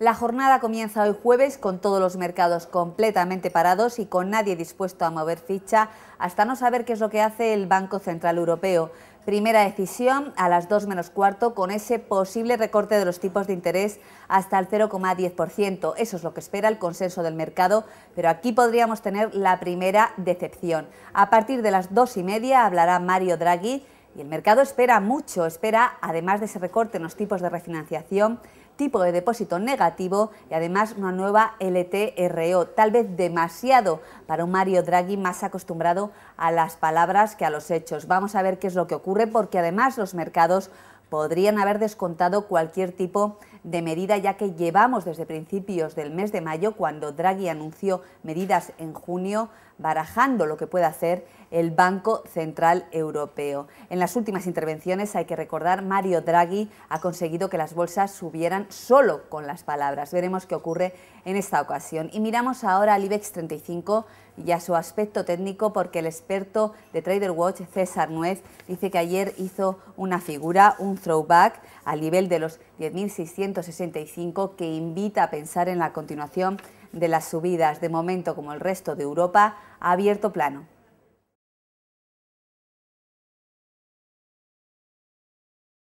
La jornada comienza hoy jueves con todos los mercados completamente parados y con nadie dispuesto a mover ficha hasta no saber qué es lo que hace el Banco Central Europeo. Primera decisión a las 2 menos cuarto con ese posible recorte de los tipos de interés hasta el 0,10%. Eso es lo que espera el consenso del mercado, pero aquí podríamos tener la primera decepción. A partir de las 2 y media hablará Mario Draghi y el mercado espera mucho, espera, además de ese recorte en los tipos de refinanciación, tipo de depósito negativo y además una nueva LTRO, tal vez demasiado para un Mario Draghi más acostumbrado a las palabras que a los hechos. Vamos a ver qué es lo que ocurre porque además los mercados podrían haber descontado cualquier tipo de de medida, ya que llevamos desde principios del mes de mayo, cuando Draghi anunció medidas en junio, barajando lo que puede hacer el Banco Central Europeo. En las últimas intervenciones, hay que recordar, Mario Draghi ha conseguido que las bolsas subieran solo con las palabras. Veremos qué ocurre en esta ocasión. Y miramos ahora al IBEX 35 y a su aspecto técnico, porque el experto de Trader Watch, César Nuez, dice que ayer hizo una figura, un throwback, al nivel de los 10.600 165 que invita a pensar en la continuación de las subidas. De momento, como el resto de Europa, a abierto plano.